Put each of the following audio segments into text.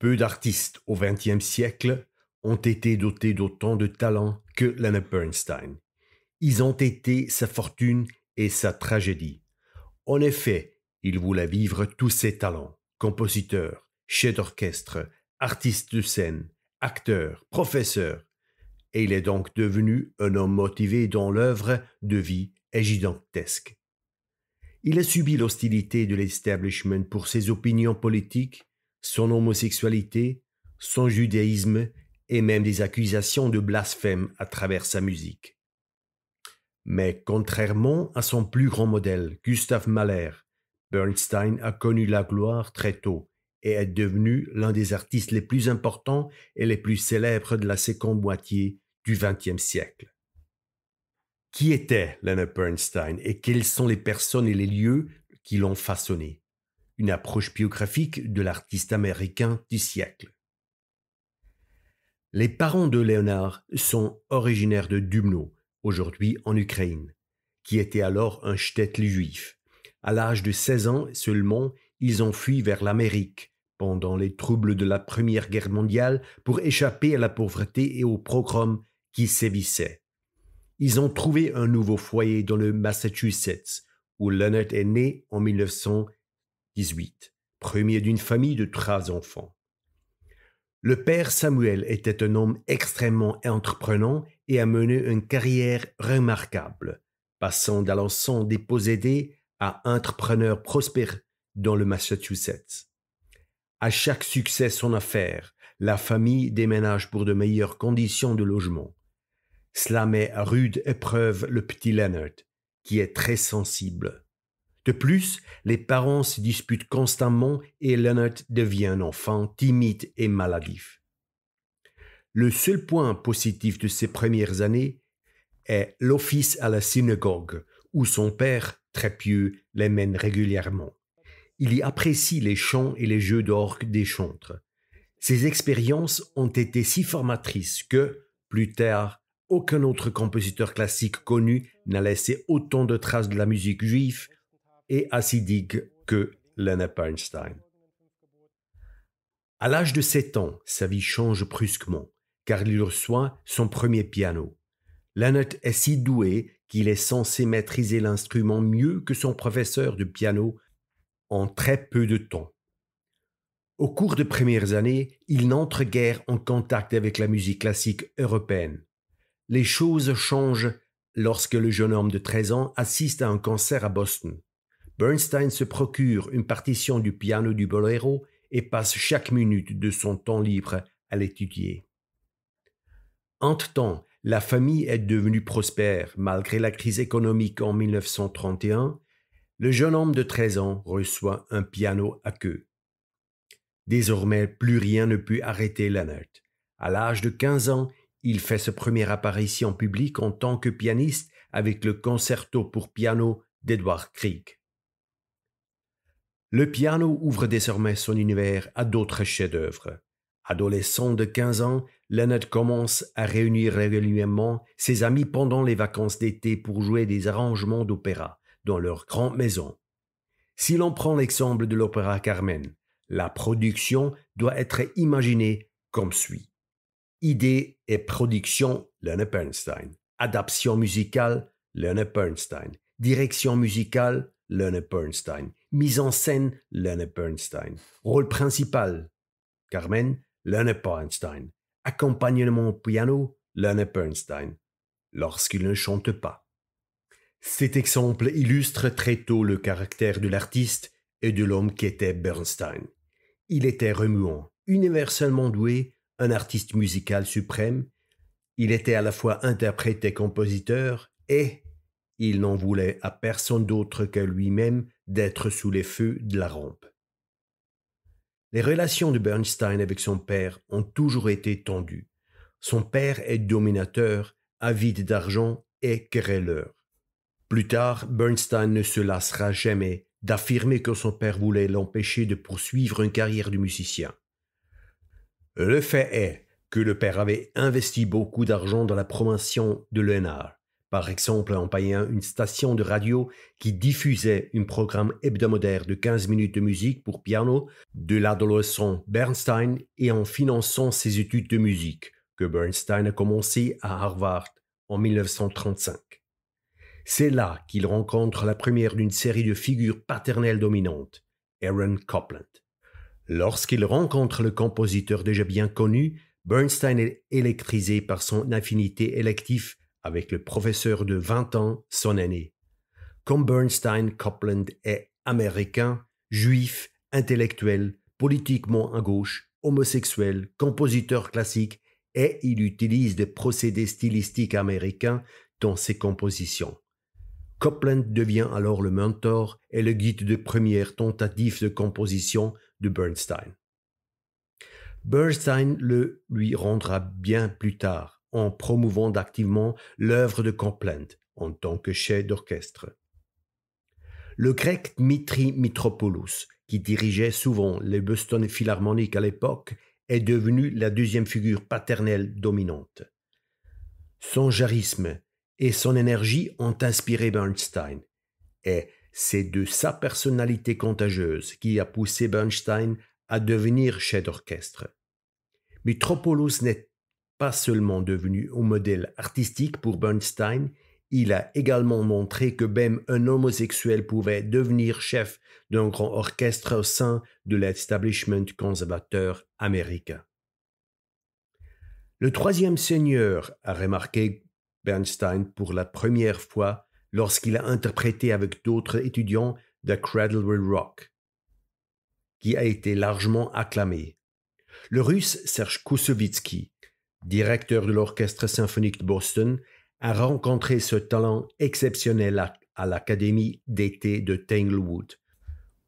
Peu d'artistes au XXe siècle ont été dotés d'autant de talents que Leonard Bernstein. Ils ont été sa fortune et sa tragédie. En effet, il voulait vivre tous ses talents, compositeur, chef d'orchestre, artiste de scène, acteur, professeur, et il est donc devenu un homme motivé dont l'œuvre de vie est gigantesque. Il a subi l'hostilité de l'establishment pour ses opinions politiques, son homosexualité, son judaïsme et même des accusations de blasphème à travers sa musique. Mais contrairement à son plus grand modèle, Gustav Mahler, Bernstein a connu la gloire très tôt et est devenu l'un des artistes les plus importants et les plus célèbres de la seconde moitié du XXe siècle. Qui était Leonard Bernstein et quelles sont les personnes et les lieux qui l'ont façonné une approche biographique de l'artiste américain du siècle. Les parents de Léonard sont originaires de Dubno, aujourd'hui en Ukraine, qui était alors un shtetl juif. À l'âge de 16 ans seulement, ils ont fui vers l'Amérique pendant les troubles de la Première Guerre mondiale pour échapper à la pauvreté et au programme qui sévissait. Ils ont trouvé un nouveau foyer dans le Massachusetts, où Leonard est né en 1900 premier d'une famille de trois enfants. Le père Samuel était un homme extrêmement entreprenant et a mené une carrière remarquable, passant d'Alençon dépossédé à entrepreneur prospère dans le Massachusetts. À chaque succès son affaire, la famille déménage pour de meilleures conditions de logement. Cela met à rude épreuve le petit Leonard, qui est très sensible. De plus, les parents se disputent constamment et Leonard devient un enfant timide et maladif. Le seul point positif de ses premières années est l'office à la synagogue, où son père, très pieux, les mène régulièrement. Il y apprécie les chants et les jeux d'orgue des chantres. Ces expériences ont été si formatrices que, plus tard, aucun autre compositeur classique connu n'a laissé autant de traces de la musique juive et acidique que Lennart Bernstein. À l'âge de 7 ans, sa vie change brusquement, car il reçoit son premier piano. Lennart est si doué qu'il est censé maîtriser l'instrument mieux que son professeur de piano en très peu de temps. Au cours des premières années, il n'entre guère en contact avec la musique classique européenne. Les choses changent lorsque le jeune homme de 13 ans assiste à un concert à Boston. Bernstein se procure une partition du piano du boléro et passe chaque minute de son temps libre à l'étudier. Entre-temps, la famille est devenue prospère malgré la crise économique en 1931. Le jeune homme de 13 ans reçoit un piano à queue. Désormais, plus rien ne peut arrêter Leonard. À l'âge de 15 ans, il fait sa première apparition publique en tant que pianiste avec le concerto pour piano d'Edward Krieg. Le piano ouvre désormais son univers à d'autres chefs-d'œuvre. Adolescent de 15 ans, Leonard commence à réunir régulièrement ses amis pendant les vacances d'été pour jouer des arrangements d'opéra dans leur grande maison. Si l'on prend l'exemple de l'opéra Carmen, la production doit être imaginée comme suit. Idée et production, Leonard Bernstein. Adaption musicale, Leonard Bernstein. Direction musicale, Leonard Bernstein. Mise en scène, Leonard Bernstein. Rôle principal, Carmen, Leonard Bernstein. Accompagnement au piano, Leonard Bernstein. Lorsqu'il ne chante pas. Cet exemple illustre très tôt le caractère de l'artiste et de l'homme était Bernstein. Il était remuant, universellement doué, un artiste musical suprême. Il était à la fois interprète et compositeur et il n'en voulait à personne d'autre que lui-même d'être sous les feux de la rampe. Les relations de Bernstein avec son père ont toujours été tendues. Son père est dominateur, avide d'argent et querelleur. Plus tard, Bernstein ne se lassera jamais d'affirmer que son père voulait l'empêcher de poursuivre une carrière de musicien. Le fait est que le père avait investi beaucoup d'argent dans la promotion de Leonard. Par exemple, en payant une station de radio qui diffusait un programme hebdomadaire de 15 minutes de musique pour piano de l'adolescent Bernstein et en finançant ses études de musique, que Bernstein a commencé à Harvard en 1935. C'est là qu'il rencontre la première d'une série de figures paternelles dominantes, Aaron Copland. Lorsqu'il rencontre le compositeur déjà bien connu, Bernstein est électrisé par son affinité élective avec le professeur de 20 ans, son aîné. Comme Bernstein, Copland est américain, juif, intellectuel, politiquement à gauche, homosexuel, compositeur classique, et il utilise des procédés stylistiques américains dans ses compositions. Copland devient alors le mentor et le guide de première tentative de composition de Bernstein. Bernstein le lui rendra bien plus tard, en promouvant activement l'œuvre de Copland en tant que chef d'orchestre. Le grec Dmitri Mitropoulos, qui dirigeait souvent les Boston Philharmonic à l'époque, est devenu la deuxième figure paternelle dominante. Son charisme et son énergie ont inspiré Bernstein, et c'est de sa personnalité contagieuse qui a poussé Bernstein à devenir chef d'orchestre. Mitropoulos n'est pas seulement devenu un modèle artistique pour Bernstein, il a également montré que même un homosexuel pouvait devenir chef d'un grand orchestre au sein de l'establishment conservateur américain. Le troisième seigneur a remarqué Bernstein pour la première fois lorsqu'il a interprété avec d'autres étudiants The Will Rock, qui a été largement acclamé. Le russe Serge Koussevitzky directeur de l'Orchestre symphonique de Boston, a rencontré ce talent exceptionnel à, l'Académie d'été de Tanglewood,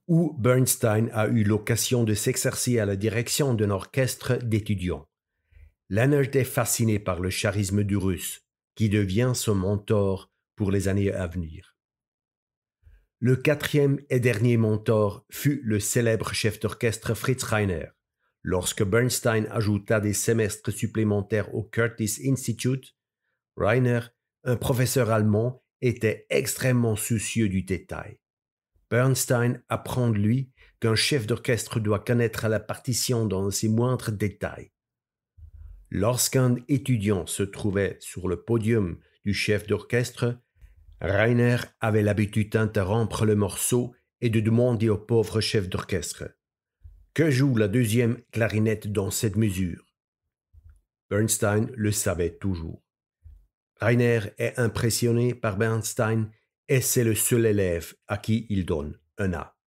où Bernstein a eu l'occasion de s'exercer à la direction d'un orchestre d'étudiants. Leonard est fasciné par le charisme du russe, qui devient son mentor pour les années à venir. Le quatrième et dernier mentor fut le célèbre chef d'orchestre Fritz Reiner, Lorsque Bernstein ajouta des semestres supplémentaires au Curtis Institute, Reiner, un professeur allemand, était extrêmement soucieux du détail. Bernstein apprend de lui qu'un chef d'orchestre doit connaître la partition dans ses moindres détails. Lorsqu'un étudiant se trouvait sur le podium du chef d'orchestre, Reiner avait l'habitude d'interrompre le morceau et de demander au pauvre chef d'orchestre que joue la deuxième clarinette dans cette mesure Bernstein le savait toujours. Rainer est impressionné par Bernstein et c'est le seul élève à qui il donne un A.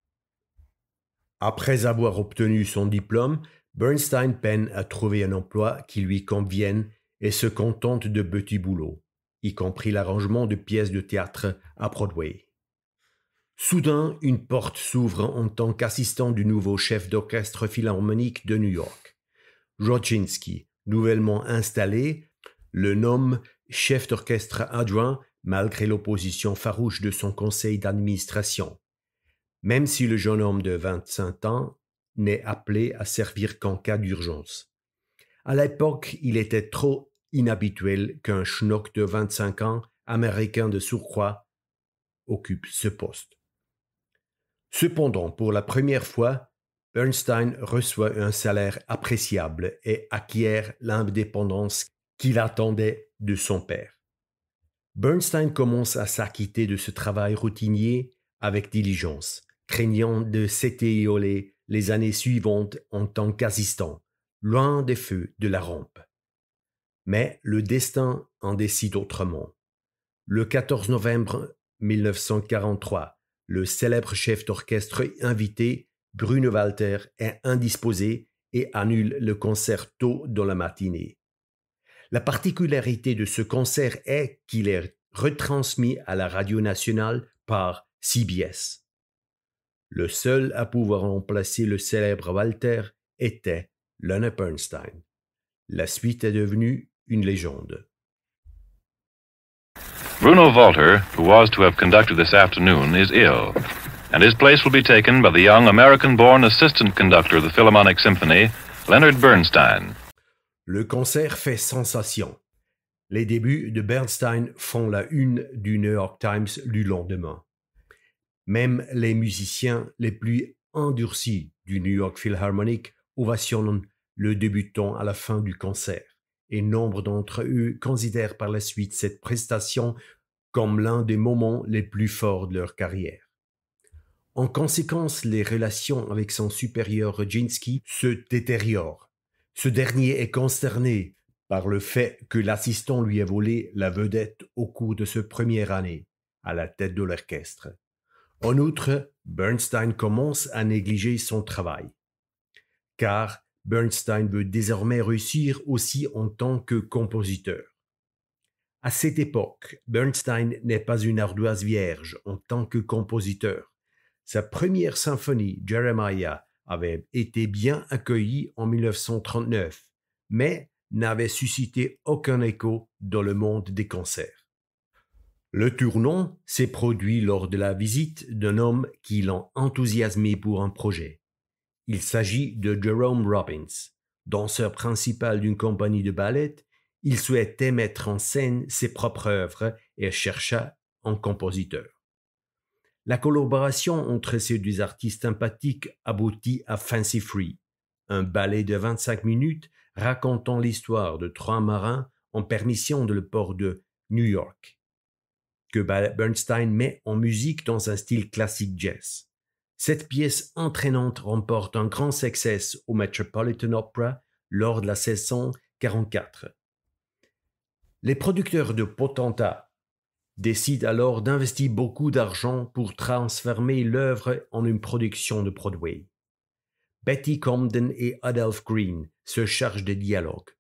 Après avoir obtenu son diplôme, Bernstein peine à trouver un emploi qui lui convienne et se contente de petits boulots, y compris l'arrangement de pièces de théâtre à Broadway. Soudain, une porte s'ouvre en tant qu'assistant du nouveau chef d'orchestre philharmonique de New York. Rodzinski, nouvellement installé, le nomme chef d'orchestre adjoint malgré l'opposition farouche de son conseil d'administration. Même si le jeune homme de 25 ans n'est appelé à servir qu'en cas d'urgence. À l'époque, il était trop inhabituel qu'un schnock de 25 ans, américain de surcroît, occupe ce poste. Cependant, pour la première fois, Bernstein reçoit un salaire appréciable et acquiert l'indépendance qu'il attendait de son père. Bernstein commence à s'acquitter de ce travail routinier avec diligence, craignant de s'étioler les années suivantes en tant qu'assistant, loin des feux de la rampe. Mais le destin en décide autrement. Le 14 novembre 1943, le célèbre chef d'orchestre invité, Bruno Walter, est indisposé et annule le concert tôt dans la matinée. La particularité de ce concert est qu'il est retransmis à la radio nationale par CBS. Le seul à pouvoir remplacer le célèbre Walter était Leonard Bernstein. La suite est devenue une légende. Bruno Walter, who was to have conducted this afternoon, is ill, and his place will be taken by the young American born assistant conductor of the Philharmonic Symphony, Leonard Bernstein. Le concert fait sensation. Les débuts de Bernstein font la une du New York Times du lendemain. Même les musiciens les plus endurcis du New York Philharmonic ovationnent le débutant à la fin du concert et nombre d'entre eux considèrent par la suite cette prestation comme l'un des moments les plus forts de leur carrière. En conséquence, les relations avec son supérieur Rodzinski se détériorent. Ce dernier est consterné par le fait que l'assistant lui a volé la vedette au cours de sa première année à la tête de l'orchestre. En outre, Bernstein commence à négliger son travail, car Bernstein veut désormais réussir aussi en tant que compositeur. À cette époque, Bernstein n'est pas une ardoise vierge en tant que compositeur. Sa première symphonie, Jeremiah, avait été bien accueillie en 1939, mais n'avait suscité aucun écho dans le monde des concerts. Le tournant s'est produit lors de la visite d'un homme qui l'a enthousiasmé pour un projet. Il s'agit de Jerome Robbins. Danseur principal d'une compagnie de ballet, il souhaitait mettre en scène ses propres œuvres et chercha un compositeur. La collaboration entre ces deux artistes sympathiques aboutit à Fancy Free, un ballet de 25 minutes racontant l'histoire de trois marins en permission de le port de New York, que Bernstein met en musique dans un style classique jazz. Cette pièce entraînante remporte un grand succès au Metropolitan Opera lors de la saison 44. Les producteurs de Potenta décident alors d'investir beaucoup d'argent pour transformer l'œuvre en une production de Broadway. Betty Comden et Adolph Green se chargent des dialogues.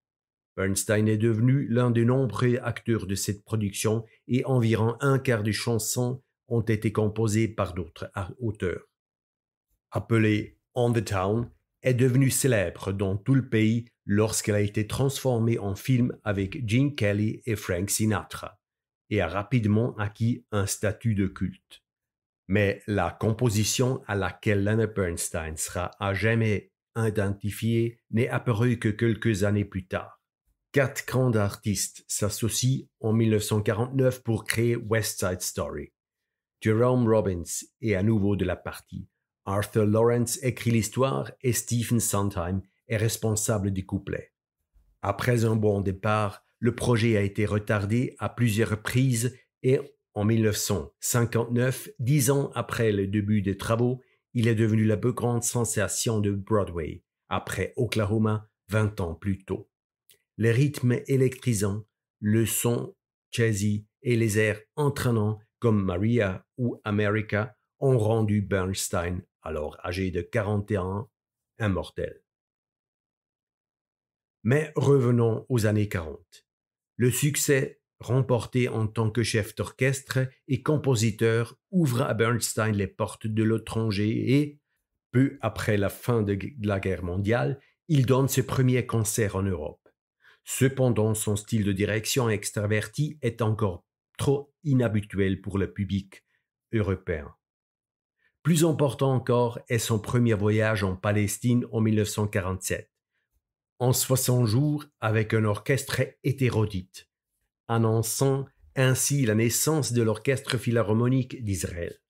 Bernstein est devenu l'un des nombreux acteurs de cette production et environ un quart des chansons ont été composées par d'autres auteurs appelée On the Town, est devenue célèbre dans tout le pays lorsqu'elle a été transformée en film avec Gene Kelly et Frank Sinatra, et a rapidement acquis un statut de culte. Mais la composition à laquelle Leonard Bernstein sera à jamais identifiée n'est apparue que quelques années plus tard. Quatre grands artistes s'associent en 1949 pour créer West Side Story. Jerome Robbins est à nouveau de la partie, Arthur Lawrence écrit l'histoire et Stephen Sondheim est responsable du couplet. Après un bon départ, le projet a été retardé à plusieurs reprises et en 1959, dix ans après le début des travaux, il est devenu la plus grande sensation de Broadway, après Oklahoma vingt ans plus tôt. Les rythmes électrisants, le son jazzy et les airs entraînants comme Maria ou America ont rendu Bernstein alors âgé de 41 ans, immortel. Mais revenons aux années 40. Le succès remporté en tant que chef d'orchestre et compositeur ouvre à Bernstein les portes de l'étranger et, peu après la fin de la guerre mondiale, il donne ses premiers concerts en Europe. Cependant, son style de direction extraverti est encore trop inhabituel pour le public européen. Plus important encore est son premier voyage en Palestine en 1947, en 60 jours avec un orchestre hétérodite, annonçant ainsi la naissance de l'Orchestre philharmonique d'Israël.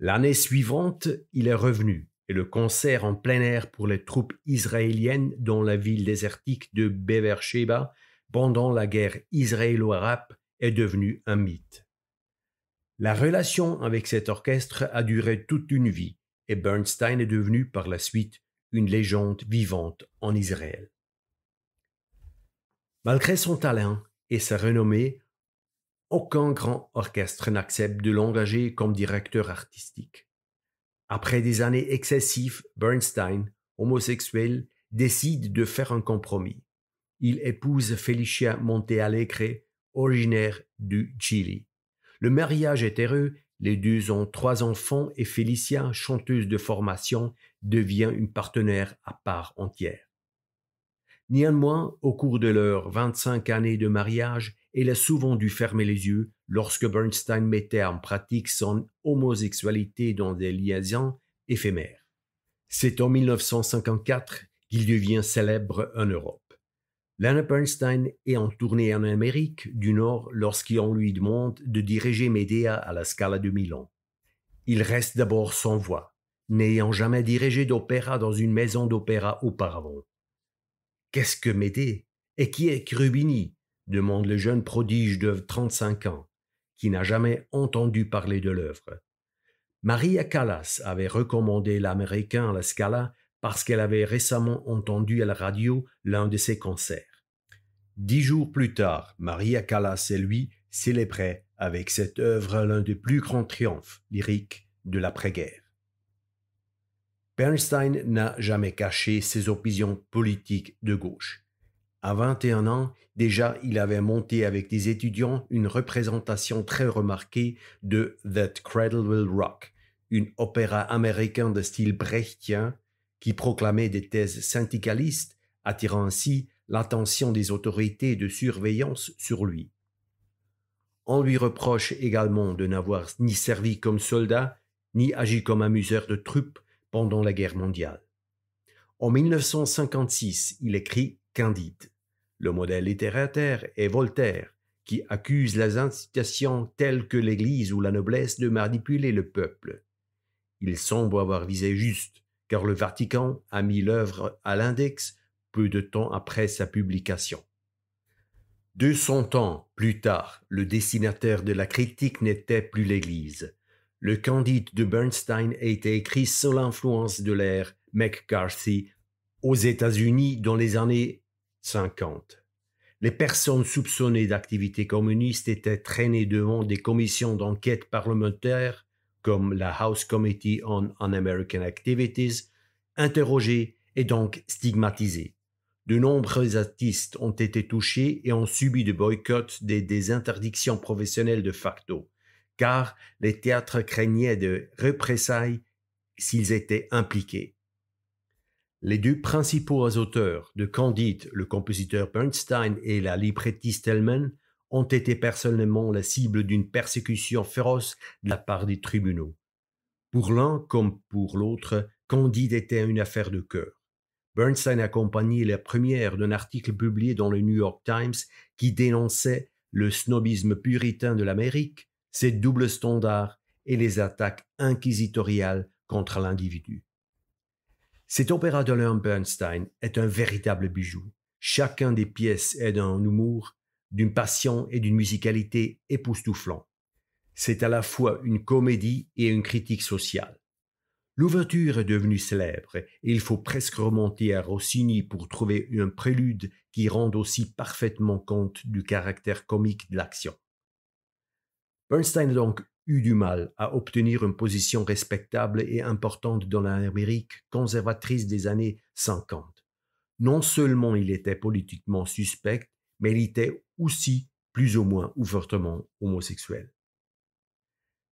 L'année suivante, il est revenu et le concert en plein air pour les troupes israéliennes dans la ville désertique de Beversheba pendant la guerre israélo-arabe est devenu un mythe. La relation avec cet orchestre a duré toute une vie et Bernstein est devenu par la suite une légende vivante en Israël. Malgré son talent et sa renommée, aucun grand orchestre n'accepte de l'engager comme directeur artistique. Après des années excessives, Bernstein, homosexuel, décide de faire un compromis. Il épouse Felicia Montealegre, originaire du Chili. Le mariage est heureux, les deux ont trois enfants et Félicia, chanteuse de formation, devient une partenaire à part entière. Néanmoins, au cours de leurs 25 années de mariage, elle a souvent dû fermer les yeux lorsque Bernstein mettait en pratique son homosexualité dans des liaisons éphémères. C'est en 1954 qu'il devient célèbre en Europe. Leonard Bernstein est en tournée en Amérique du Nord lorsqu'on lui demande de diriger Médée à la Scala de Milan. Il reste d'abord sans voix, n'ayant jamais dirigé d'opéra dans une maison d'opéra auparavant. Qu'est-ce que Médée et qui est Crubini demande le jeune prodige de 35 ans, qui n'a jamais entendu parler de l'œuvre. Maria Callas avait recommandé l'Américain à la Scala parce qu'elle avait récemment entendu à la radio l'un de ses concerts. Dix jours plus tard, Maria Callas et lui célébraient avec cette œuvre l'un des plus grands triomphes lyriques de l'après-guerre. Bernstein n'a jamais caché ses opinions politiques de gauche. À 21 ans, déjà, il avait monté avec des étudiants une représentation très remarquée de That Cradle Will Rock, une opéra américain de style brechtien qui proclamait des thèses syndicalistes, attirant ainsi l'attention des autorités de surveillance sur lui. On lui reproche également de n'avoir ni servi comme soldat, ni agi comme amuseur de troupes pendant la guerre mondiale. En 1956, il écrit Candide, le modèle littéraire est Voltaire, qui accuse les incitations telles que l'Église ou la noblesse de manipuler le peuple. Il semble avoir visé juste, car le Vatican a mis l'œuvre à l'index peu de temps après sa publication. Deux cents ans plus tard, le dessinateur de la critique n'était plus l'Église. Le Candide de Bernstein a été écrit sous l'influence de l'ère McCarthy aux États-Unis dans les années 50. Les personnes soupçonnées d'activités communistes étaient traînées devant des commissions d'enquête parlementaires comme la House Committee on Un-American Activities, interrogés et donc stigmatisés. De nombreux artistes ont été touchés et ont subi des boycotts des interdictions professionnelles de facto, car les théâtres craignaient de représailles s'ils étaient impliqués. Les deux principaux auteurs de Candide, le compositeur Bernstein et la librettiste Stellman, ont été personnellement la cible d'une persécution féroce de la part des tribunaux. Pour l'un comme pour l'autre, Candide était une affaire de cœur. Bernstein accompagnait la première d'un article publié dans le New York Times qui dénonçait le snobisme puritain de l'Amérique, ses doubles standards et les attaques inquisitoriales contre l'individu. Cet opéra de Bernstein est un véritable bijou. Chacun des pièces est d'un humour, d'une passion et d'une musicalité époustouflant. C'est à la fois une comédie et une critique sociale. L'ouverture est devenue célèbre et il faut presque remonter à Rossini pour trouver un prélude qui rende aussi parfaitement compte du caractère comique de l'action. Bernstein a donc eu du mal à obtenir une position respectable et importante dans l'Amérique conservatrice des années 50. Non seulement il était politiquement suspect, mais il était aussi plus ou moins ouvertement homosexuel.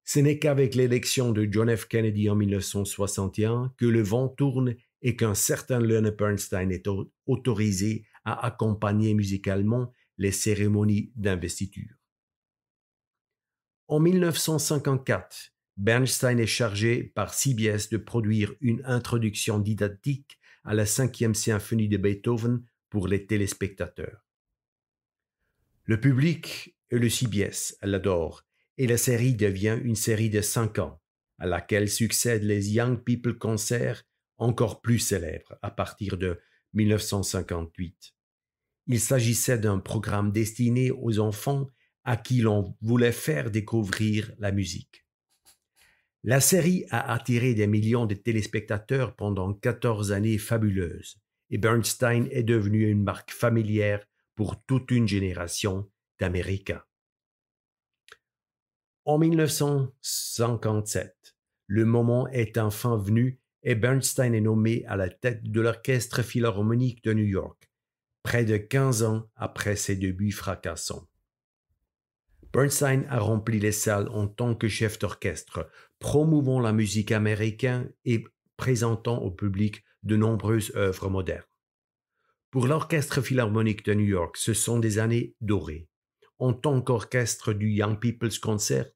Ce n'est qu'avec l'élection de John F. Kennedy en 1961 que le vent tourne et qu'un certain Leonard Bernstein est autorisé à accompagner musicalement les cérémonies d'investiture. En 1954, Bernstein est chargé par CBS de produire une introduction didactique à la cinquième symphonie de Beethoven pour les téléspectateurs. Le public et le CBS l'adorent et la série devient une série de cinq ans à laquelle succèdent les Young People Concerts encore plus célèbres à partir de 1958. Il s'agissait d'un programme destiné aux enfants à qui l'on voulait faire découvrir la musique. La série a attiré des millions de téléspectateurs pendant 14 années fabuleuses et Bernstein est devenu une marque familière pour toute une génération d'Américains. En 1957, le moment est enfin venu et Bernstein est nommé à la tête de l'Orchestre philharmonique de New York, près de 15 ans après ses débuts fracassants. Bernstein a rempli les salles en tant que chef d'orchestre, promouvant la musique américaine et présentant au public de nombreuses œuvres modernes. Pour l'Orchestre Philharmonique de New York, ce sont des années dorées. En tant qu'orchestre du Young People's Concert,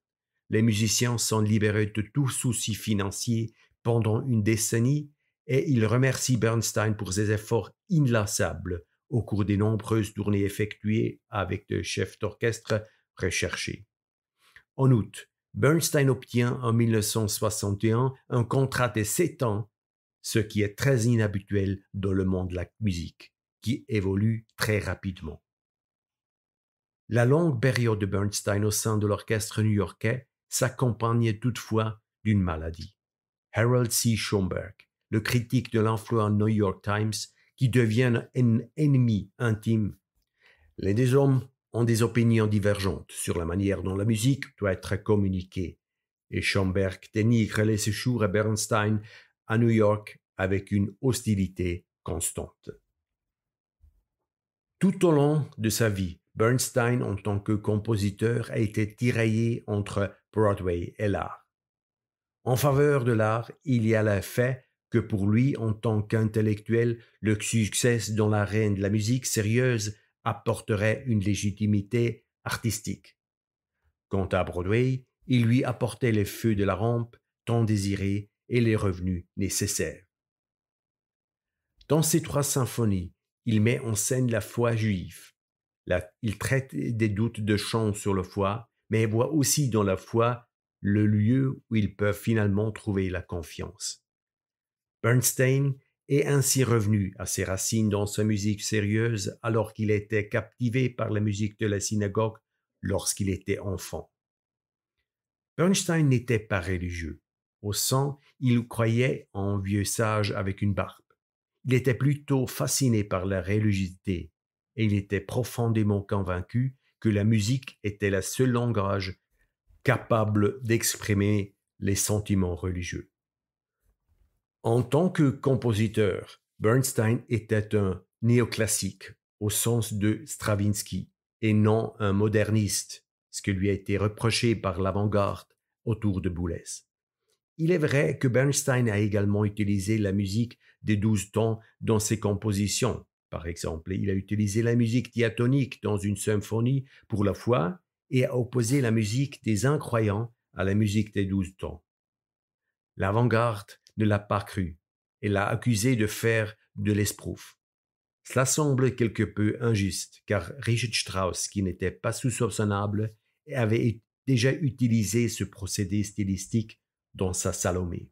les musiciens sont libérés de tout souci financier pendant une décennie et ils remercient Bernstein pour ses efforts inlassables au cours des nombreuses tournées effectuées avec des chefs d'orchestre recherchés. En août, Bernstein obtient en 1961 un contrat de 7 ans, ce qui est très inhabituel dans le monde de la musique qui évolue très rapidement. La longue période de Bernstein au sein de l'orchestre new-yorkais s'accompagnait toutefois d'une maladie. Harold C. schomberg le critique de l'influent New York Times, qui devient un ennemi intime. Les deux hommes ont des opinions divergentes sur la manière dont la musique doit être communiquée, et Schomberg dénigre les séjours à Bernstein à New York avec une hostilité constante. Tout au long de sa vie, Bernstein, en tant que compositeur, a été tiraillé entre Broadway et l'art. En faveur de l'art, il y a le fait que pour lui, en tant qu'intellectuel, le succès dans reine de la musique sérieuse apporterait une légitimité artistique. Quant à Broadway, il lui apportait les feux de la rampe tant désirés et les revenus nécessaires. Dans ces trois symphonies, il met en scène la foi juive. il traite des doutes de chant sur le foi, mais voit aussi dans la foi le lieu où ils peuvent finalement trouver la confiance. Bernstein est ainsi revenu à ses racines dans sa musique sérieuse alors qu'il était captivé par la musique de la synagogue lorsqu'il était enfant. Bernstein n'était pas religieux. Au sang, il croyait en vieux sage avec une barbe. Il était plutôt fasciné par la religiosité et il était profondément convaincu que la musique était la seule langage capable d'exprimer les sentiments religieux. En tant que compositeur, Bernstein était un néoclassique au sens de Stravinsky et non un moderniste, ce qui lui a été reproché par l'avant-garde autour de Boulez. Il est vrai que Bernstein a également utilisé la musique des douze tons dans ses compositions. Par exemple, il a utilisé la musique diatonique dans une symphonie pour la foi et a opposé la musique des incroyants à la musique des douze tons. L'avant-garde ne l'a pas cru et l'a accusé de faire de l'esprouf. Cela semble quelque peu injuste, car Richard Strauss, qui n'était pas sous soupçonnable, avait déjà utilisé ce procédé stylistique dans sa Salomé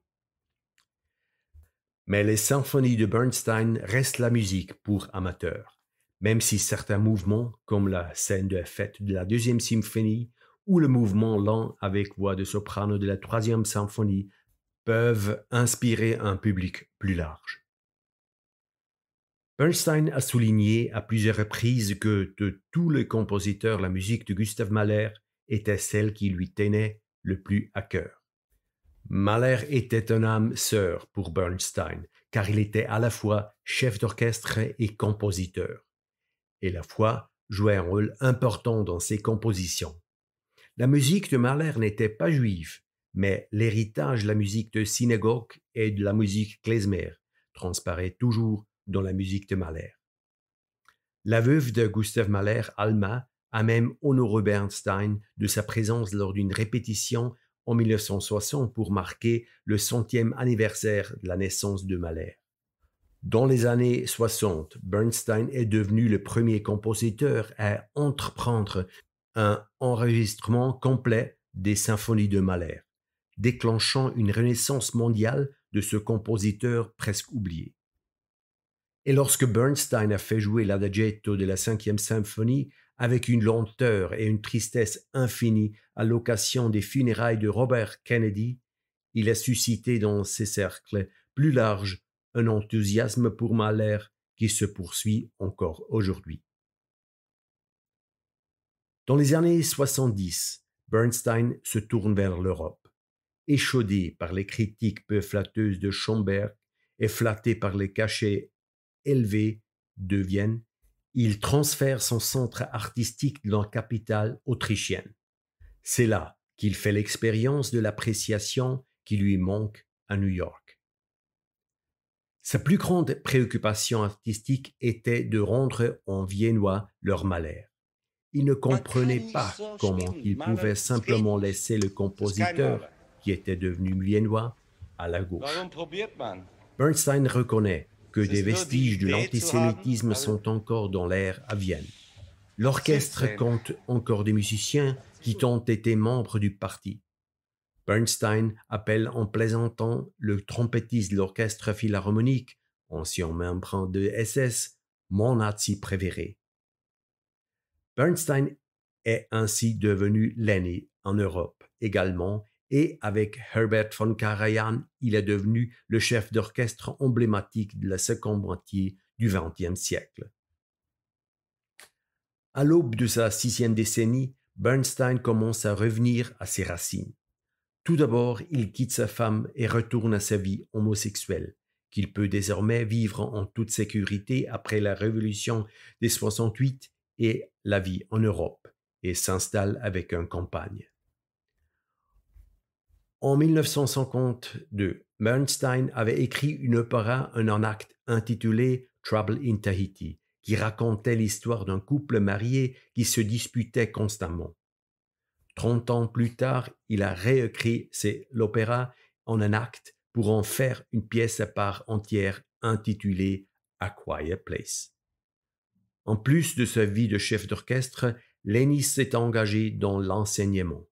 mais les symphonies de Bernstein restent la musique pour amateurs, même si certains mouvements, comme la scène de fête de la deuxième symphonie ou le mouvement lent avec voix de soprano de la troisième symphonie, peuvent inspirer un public plus large. Bernstein a souligné à plusieurs reprises que de tous les compositeurs, la musique de Gustav Mahler était celle qui lui tenait le plus à cœur. Mahler était un âme sœur pour Bernstein, car il était à la fois chef d'orchestre et compositeur. Et la foi jouait un rôle important dans ses compositions. La musique de Mahler n'était pas juive, mais l'héritage de la musique de synagogue et de la musique klezmer transparaît toujours dans la musique de Mahler. La veuve de Gustav Mahler, Alma, a même honoré Bernstein de sa présence lors d'une répétition en 1960 pour marquer le centième anniversaire de la naissance de Mahler. Dans les années 60, Bernstein est devenu le premier compositeur à entreprendre un enregistrement complet des symphonies de Mahler, déclenchant une renaissance mondiale de ce compositeur presque oublié. Et lorsque Bernstein a fait jouer l'adagietto de la cinquième symphonie avec une lenteur et une tristesse infinies à l'occasion des funérailles de Robert Kennedy, il a suscité dans ses cercles plus larges un enthousiasme pour Mahler qui se poursuit encore aujourd'hui. Dans les années 70, Bernstein se tourne vers l'Europe. Échaudé par les critiques peu flatteuses de Schomberg et flatté par les cachets élevés de Vienne, il transfère son centre artistique dans la capitale autrichienne. C'est là qu'il fait l'expérience de l'appréciation qui lui manque à New York. Sa plus grande préoccupation artistique était de rendre en viennois leur malheur. Il ne comprenait pas comment il pouvait simplement laisser le compositeur, qui était devenu viennois, à la gauche. Bernstein reconnaît que des vestiges de l'antisémitisme sont encore dans l'air à Vienne. L'orchestre compte encore des musiciens qui ont été membres du parti. Bernstein appelle en plaisantant le trompettiste de l'orchestre philharmonique, ancien membre de SS, mon nazi préféré. Bernstein est ainsi devenu l'aîné en Europe également et avec Herbert von Karajan, il est devenu le chef d'orchestre emblématique de la seconde moitié du XXe siècle. À l'aube de sa sixième décennie, Bernstein commence à revenir à ses racines. Tout d'abord, il quitte sa femme et retourne à sa vie homosexuelle, qu'il peut désormais vivre en toute sécurité après la révolution des 68 et la vie en Europe, et s'installe avec un campagne. En 1952, Bernstein avait écrit une opéra en acte intitulé « Trouble in Tahiti, qui racontait l'histoire d'un couple marié qui se disputait constamment. Trente ans plus tard, il a réécrit l'opéra en un acte pour en faire une pièce à part entière intitulée A Quiet Place. En plus de sa vie de chef d'orchestre, Lenny s'est engagé dans l'enseignement.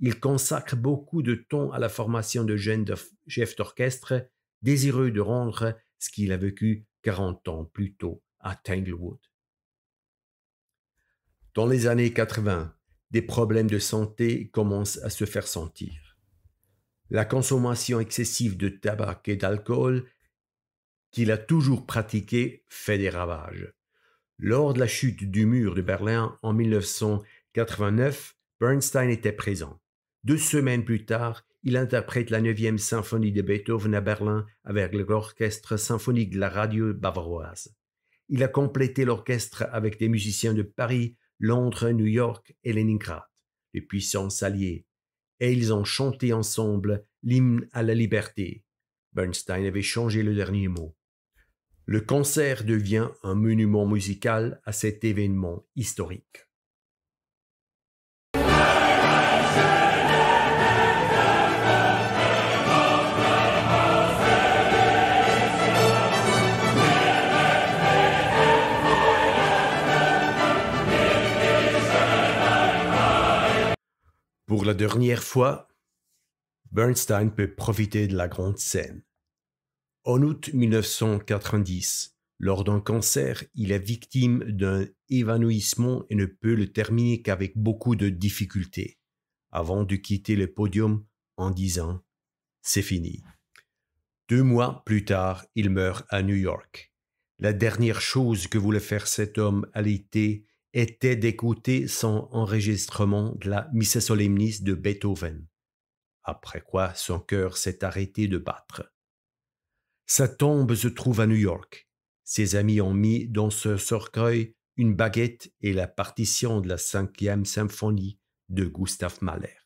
Il consacre beaucoup de temps à la formation de jeunes chefs d'orchestre désireux de rendre ce qu'il a vécu 40 ans plus tôt à Tanglewood. Dans les années 80, des problèmes de santé commencent à se faire sentir. La consommation excessive de tabac et d'alcool qu'il a toujours pratiqué fait des ravages. Lors de la chute du mur de Berlin en 1989, Bernstein était présent. Deux semaines plus tard, il interprète la 9e symphonie de Beethoven à Berlin avec l'orchestre symphonique de la radio bavaroise. Il a complété l'orchestre avec des musiciens de Paris, Londres, New York et Leningrad, les puissances alliées, et ils ont chanté ensemble l'hymne à la liberté. Bernstein avait changé le dernier mot. Le concert devient un monument musical à cet événement historique. Pour la dernière fois, Bernstein peut profiter de la grande scène. En août 1990, lors d'un cancer, il est victime d'un évanouissement et ne peut le terminer qu'avec beaucoup de difficultés, avant de quitter le podium en disant ⁇ C'est fini ⁇ Deux mois plus tard, il meurt à New York. La dernière chose que voulait faire cet homme à l'été était d'écouter son enregistrement de la Missa Solemnis de Beethoven, après quoi son cœur s'est arrêté de battre. Sa tombe se trouve à New York. Ses amis ont mis dans ce cercueil une baguette et la partition de la cinquième symphonie de Gustav Mahler.